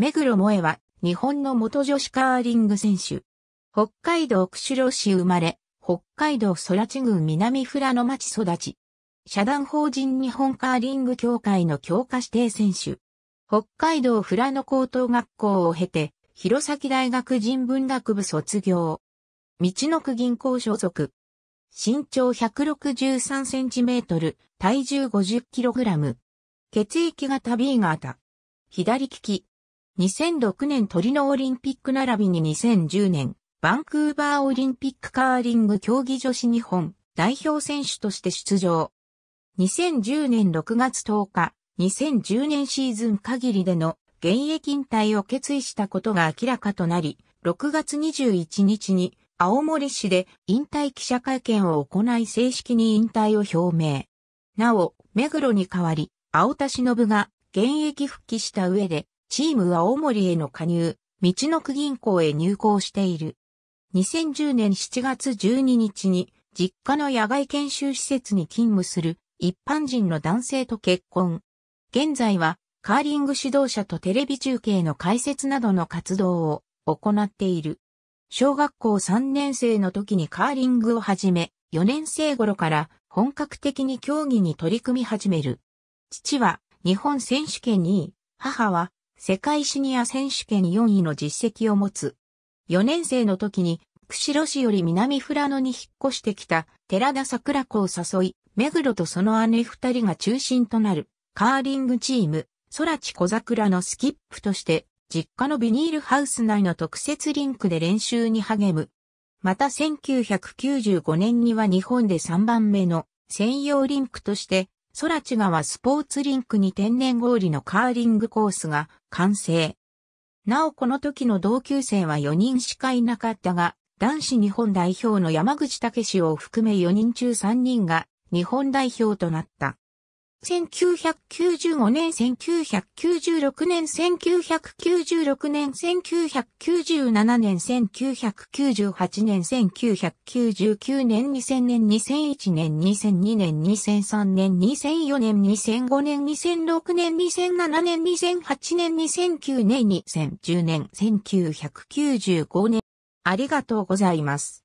目黒萌えは、日本の元女子カーリング選手。北海道釧路市生まれ、北海道空地郡南富良野町育ち。社団法人日本カーリング協会の強化指定選手。北海道富良野高等学校を経て、弘前大学人文学部卒業。道の区銀行所属。身長163センチメートル、体重50キログラム。血液型 B 型。左利き。2006年トリノオリンピック並びに2010年、バンクーバーオリンピックカーリング競技女子日本代表選手として出場。2010年6月10日、2010年シーズン限りでの現役引退を決意したことが明らかとなり、6月21日に青森市で引退記者会見を行い正式に引退を表明。なお、目黒に代わり、青田忍が現役復帰した上でチームは大森への加入、道の区銀行へ入行している。2010年7月12日に、実家の野外研修施設に勤務する一般人の男性と結婚。現在は、カーリング指導者とテレビ中継の解説などの活動を行っている。小学校3年生の時にカーリングを始め、4年生頃から本格的に競技に取り組み始める。父は日本選手権2位、母は世界シニア選手権4位の実績を持つ。4年生の時に、釧路市より南富良野に引っ越してきた寺田桜子を誘い、目黒とその姉二人が中心となるカーリングチーム、空地小桜のスキップとして、実家のビニールハウス内の特設リンクで練習に励む。また1995年には日本で3番目の専用リンクとして空地川スポーツリンクに天然氷のカーリングコースが完成。なおこの時の同級生は4人しかいなかったが、男子日本代表の山口武史を含め4人中3人が日本代表となった。1995年、1996年、1996年、1997年、1998年、1999年、2000年、2001年、2002年、2003年、2004年、2005年、2006年、2007年、2008年、2009年、2010年、1995年。ありがとうございます。